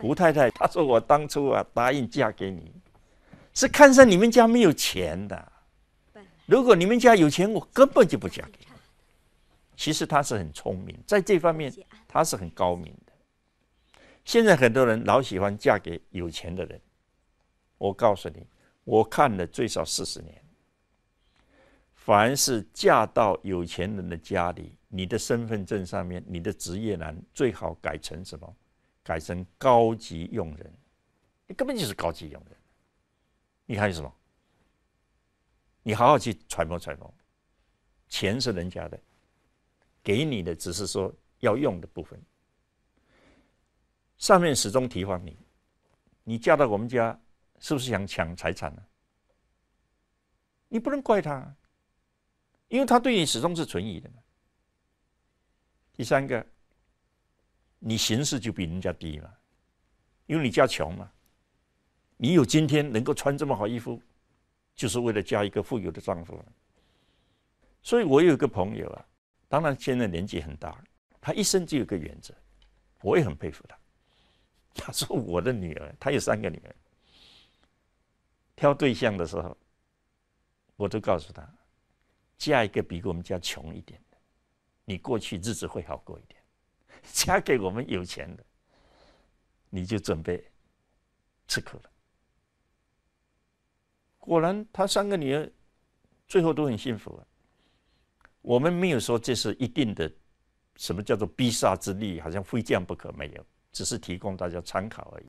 胡太太她说：“我当初啊答应嫁给你，是看上你们家没有钱的。如果你们家有钱，我根本就不嫁给你。其实她是很聪明，在这方面她是很高明的。现在很多人老喜欢嫁给有钱的人，我告诉你，我看了最少四十年。凡是嫁到有钱人的家里，你的身份证上面你的职业栏最好改成什么？”改成高级用人，你根本就是高级用人。你看有什么？你好好去揣摩揣摩。钱是人家的，给你的只是说要用的部分。上面始终提防你，你嫁到我们家，是不是想抢财产呢？你不能怪他，因为他对你始终是存疑的嘛。第三个。你形势就比人家低嘛，因为你家穷嘛。你有今天能够穿这么好衣服，就是为了嫁一个富有的丈夫。所以我有一个朋友啊，当然现在年纪很大，他一生就有个原则，我也很佩服他。他说我的女儿，他有三个女儿，挑对象的时候，我都告诉他，嫁一个比我们家穷一点的，你过去日子会好过一点。嫁给我们有钱的，你就准备吃苦了。果然，他三个女儿最后都很幸福啊。我们没有说这是一定的，什么叫做必杀之力，好像非这样不可，没有，只是提供大家参考而已。